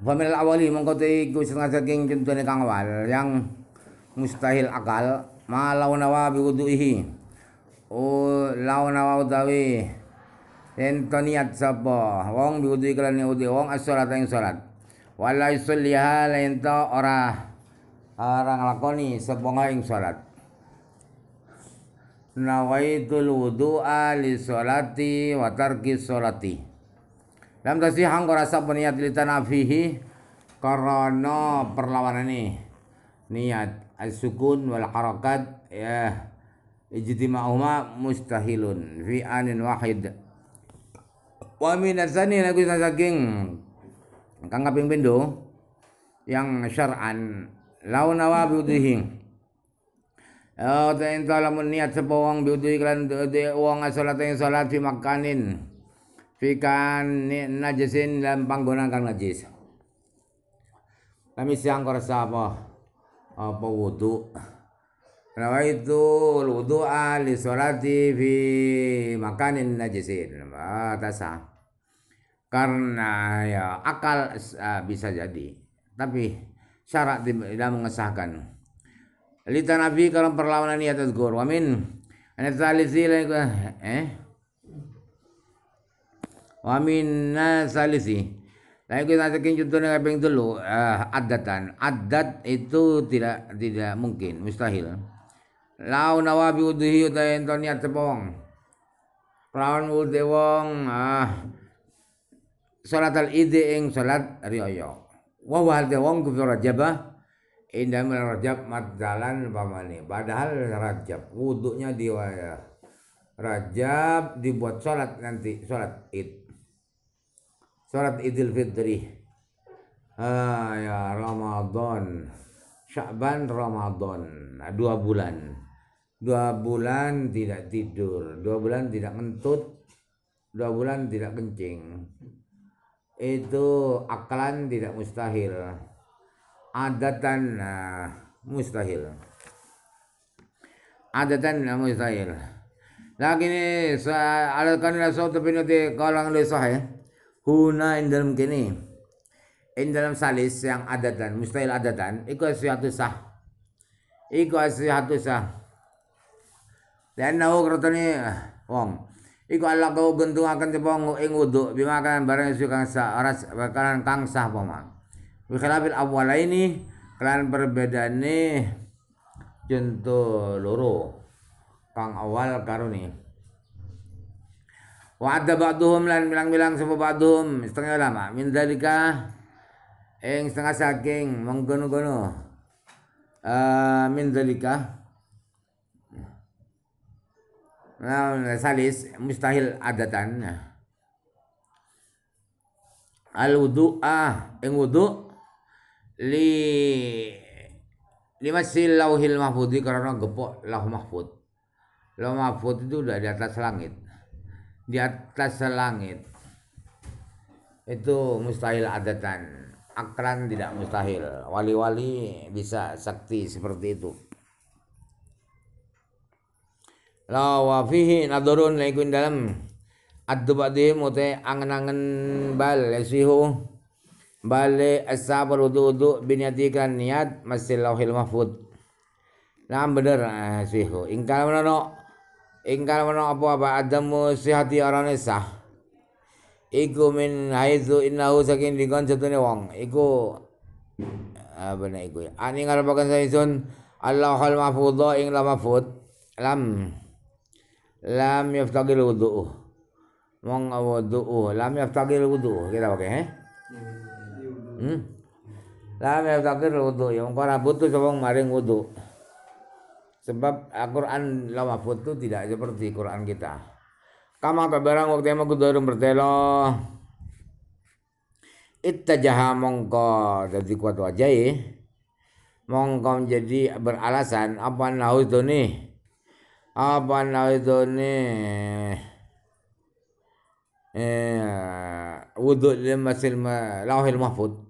Wa awali mengkote iku setengah saking kang awal yang mustahil akal ma launa wa bi wuduhi. O oh, launa wa utawi ento sapa wong bi wuduhi kelan wudu wong as-salat ing salat. Wala yusalliha la ora ora nglakoni sapa ing salat. Nawaitul wudu'a li salati wa tarki salati. Dalam tasihang korasa berniat litanafihi karena perlawanan ini niat as wal harakat ya ijtima'uhuma mustahilun fi anin wahid wa min azani lagu ya, saking kang kaping pindo yang syar'an law nawa biudhihi Oh, eh, tentu in niat sepawang wong kalian kan eh, wong asolat yang salat fi makanin Fikan najisin dan panggungan kang najis. Kami siang rasa apa? Apa wudu? itu wudhu li sholati fi makanin najisin. Tasa. Karena ya akal eh, bisa jadi. Tapi syarat tidak mengesahkan. nabi kalau perlawanan niat azgur. Wamin. Anathalisi eh, eh? wa minna salisi tapi kita saking contohnya kaping dulu uh, eh, adatan. Adat itu tidak tidak mungkin, mustahil. Lau nawabi udhi utai entoni atepong. Lawan udhi wong ah salat al ide ing salat riyo. Wa wa wong kufur rajab indah rajab madalan pamane. Padahal rajab wudunya di waya. Rajab dibuat salat nanti salat id Surat Idul Fitri. Ah ya Ramadan. Sya'ban Ramadan. Nah, dua bulan. Dua bulan tidak tidur, dua bulan tidak ngentut, dua bulan tidak kencing. Itu akalan tidak mustahil. Adatan nah, mustahil. Adatan nah, mustahil. Lakin ini, alakanlah sautu binuti kalang lesah ya huna in dalam kini in dalam salis yang adatan mustahil adatan iku asyhatu sah iku asyhatu sah dan nau kertone ah, wong iku Allah kau gentung akan cepong ing bima bimakan barang isu kang sah aras bakalan kang sah paman wi awal ini ini kelan perbedaane contoh loro kang awal karuni nih Wa ada ba'duhum lan bilang-bilang sapa ba'duhum setengah lama min dalika ing setengah saking menggono-gono uh, eh, min dalika nah salis mustahil adatan al wudu ah ing wudu li limasil lauhil mahfudi karena gepok lauh mahfud lauh mahfud itu udah di atas langit di atas langit itu mustahil adatan akran tidak mustahil wali-wali bisa sakti seperti itu la wa fihi nadurun laikun dalam ad-dubadi mute angen-angen bal yasihu bale asabar wudu-wudu kan niat masih lauhil mahfud Nah bener eh, sihu. Ingkar menono ingkang ana apa apa adamu sihati orang sah iku min haizu innahu saking dikon setune wong iku apa nek iku ya? ani ngarepaken saizun Allahul mahfudho ing la mahfud lam lam wong wudu mong wudu lam yaftaqil wudu kita pakai eh hmm lam yaftaqil wudu yang ora butuh sapa maring wudu Sebab Al-Quran ah, Lamafud itu tidak seperti Quran kita. Kama barang waktu yang kudurum bertelo. Ittajaha mongko jadi kuat ya Mongko menjadi beralasan apa nahu itu nih. Apa nahu itu nih. Eh, wudhu lima silma lauhil mahfud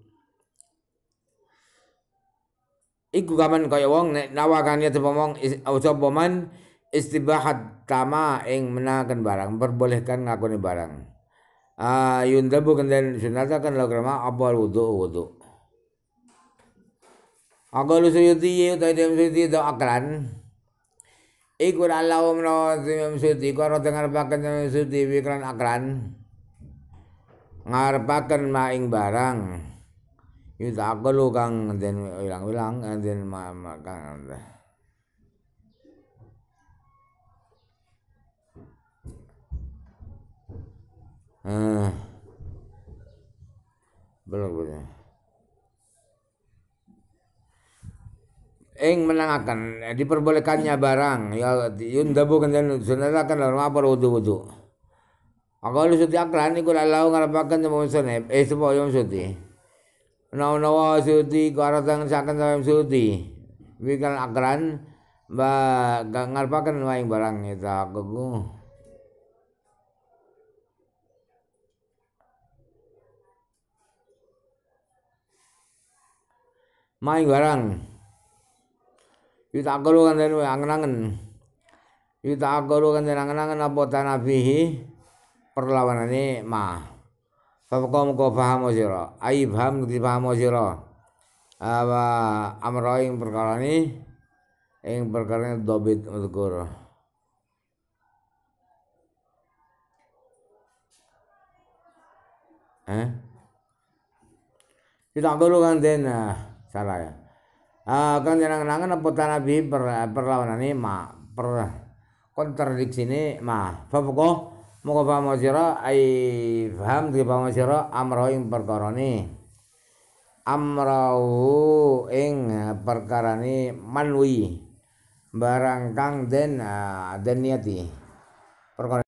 iku kaman kaya wong nek nawakan ya pomong sapa man istibahat kama ing menaken barang perbolehkan ngakoni barang ah yundabu kendan sunatakan lograma abal wudu wudu Aku lu suyuti ya utai dem suyuti do akran. Iku Allah umno dem suyuti karo dengar pakan dem suyuti wikran akran. Ngarepaken maing barang. Itu aku lu kang den ulang-ulang den makan. Ah. Eh. Belum punya. Eng menangakan diperbolehkannya barang ya yundabu kan dan kan lama apa wudu-wudu. Aku lu suti akran iku lalau ngarapakan temu sunep eh sepo yom suti menawa-nawa suti karatang saken sampeyan suti wikal akran ba ngarepaken waing barang eta kuku main barang kita akulu kan dari angen-angen kita akulu kan dari angen-angen apa tanafihi perlawanannya mah Fafqa mengko paham sira. Ai paham ngerti paham sira. Apa amra ing perkara ni ing perkara dobit dzkur. Eh? Tidak dulu kan den eh, salah ya. Eh, kan kan nangan apa bi per, eh, perlawanan ini ma per kontradiksi ini ma fakom Muka paham sira ai paham dhewe paham sira amra ing ni, Amrahu ing ni manwi barang kang den ah, den niati. Perkara